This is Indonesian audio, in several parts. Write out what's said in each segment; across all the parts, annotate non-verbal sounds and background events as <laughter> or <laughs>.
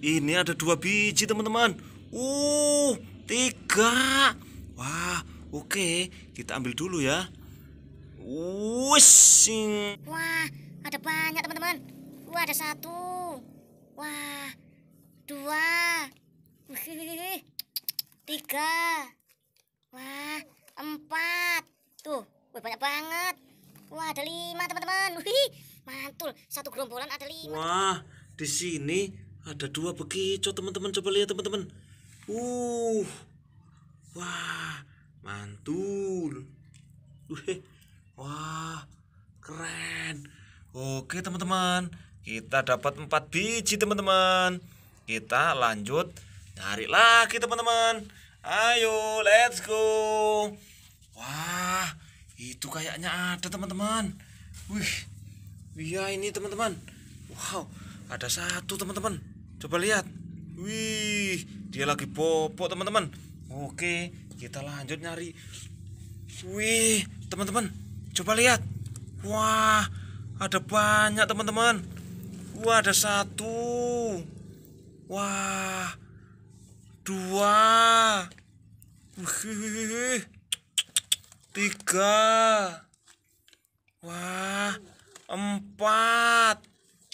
ini ada dua biji teman-teman uh tiga wah oke okay. kita ambil dulu ya Wishing. wah ada banyak teman-teman wah ada satu wah dua <laughs> tiga wah empat tuh wah, banyak banget wah ada lima teman-teman mantul satu gerombolan ada lima wah di sini ada dua bekicot teman-teman coba lihat teman-teman uh wah mantul Uhe. wah keren oke teman-teman kita dapat empat biji teman-teman kita lanjut cari lagi teman-teman ayo let's go wah itu kayaknya ada teman-teman wih iya ini teman-teman wow ada satu teman-teman coba lihat wih dia lagi bobo teman-teman oke kita lanjut nyari wih teman-teman coba lihat wah ada banyak teman-teman wah ada satu wah dua wih, tiga wah empat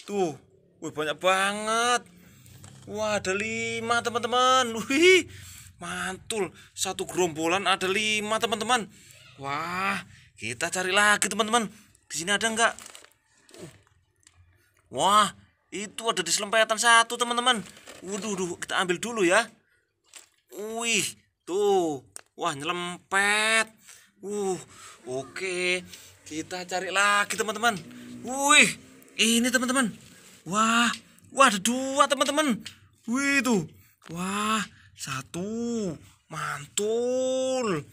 tuh wih banyak banget Wah, ada lima teman-teman. Wih, mantul. Satu gerombolan ada lima teman-teman. Wah, kita cari lagi teman-teman. Di sini ada nggak? Wah, itu ada di selempetan satu teman-teman. Waduh, -teman. kita ambil dulu ya. Wih, tuh. Wah, nyelempet. Uh, oke. Kita cari lagi teman-teman. Wih, ini teman-teman. Wah, wah ada dua teman-teman. Wih tuh. Wah, satu. Mantul.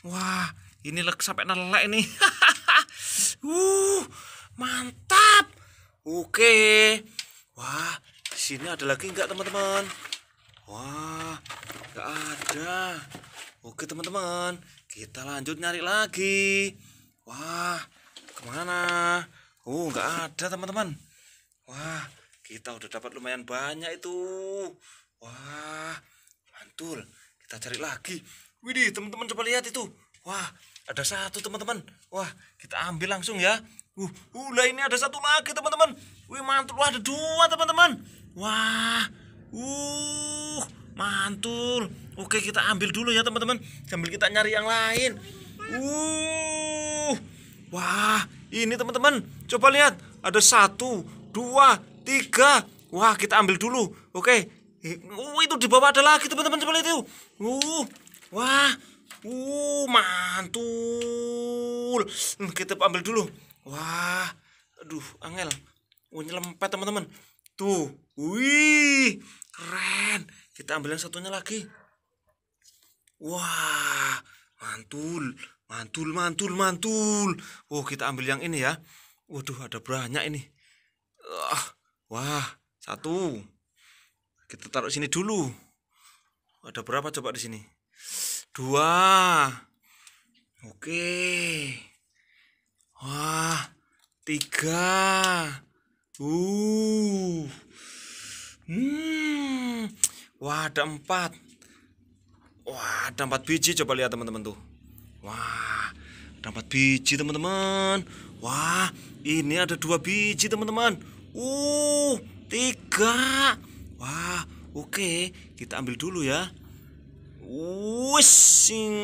Wah, ini lek sampai nelek nih. <laughs> uh, mantap. Oke. Wah, di sini ada lagi enggak teman-teman? Wah, enggak ada. Oke teman-teman, kita lanjut nyari lagi. Wah, kemana? Oh, enggak ada teman-teman. Wah, kita udah dapat lumayan banyak itu wah mantul kita cari lagi widih teman-teman coba lihat itu wah ada satu teman-teman wah kita ambil langsung ya uh, uh lah ini ada satu lagi teman-teman wih mantul wah ada dua teman-teman wah uh mantul oke kita ambil dulu ya teman-teman sambil kita nyari yang lain uh wah ini teman-teman coba lihat ada satu dua tiga wah kita ambil dulu oke uh, itu di bawah ada lagi teman-teman seperti itu uh wah uh mantul hmm, kita ambil dulu wah aduh angel uh, lempet teman-teman tuh wih keren kita ambil yang satunya lagi wah mantul mantul mantul mantul oh kita ambil yang ini ya waduh ada banyak ini uh, Wah, satu. Kita taruh sini dulu. Ada berapa coba di sini? Dua. Oke. Wah, tiga. Uh. Hmm. Wah, ada empat. Wah, ada empat biji. Coba lihat teman-teman tuh. Wah, ada empat biji teman-teman. Wah, ini ada dua biji teman-teman. Uh, tiga. Wah, oke. Kita ambil dulu ya. Wishing.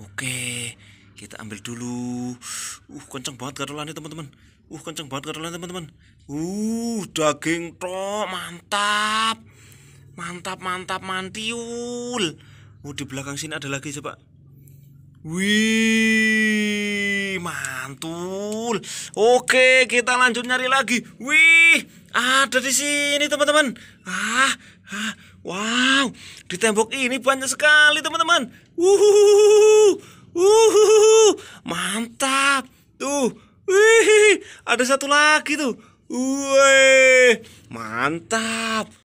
Oke, kita ambil dulu. Uh, kenceng banget garulannya teman-teman. Uh, kenceng banget garulannya teman-teman. Uh, daging tok, mantap. Mantap, mantap, mantiul. Uh, di belakang sini ada lagi coba. Wih mantul. Oke, kita lanjut nyari lagi. Wih, ada di sini, teman-teman. Ah, ah, wow. Di tembok ini banyak sekali, teman-teman. Mantap. Tuh. Wih, ada satu lagi tuh. Wih, mantap.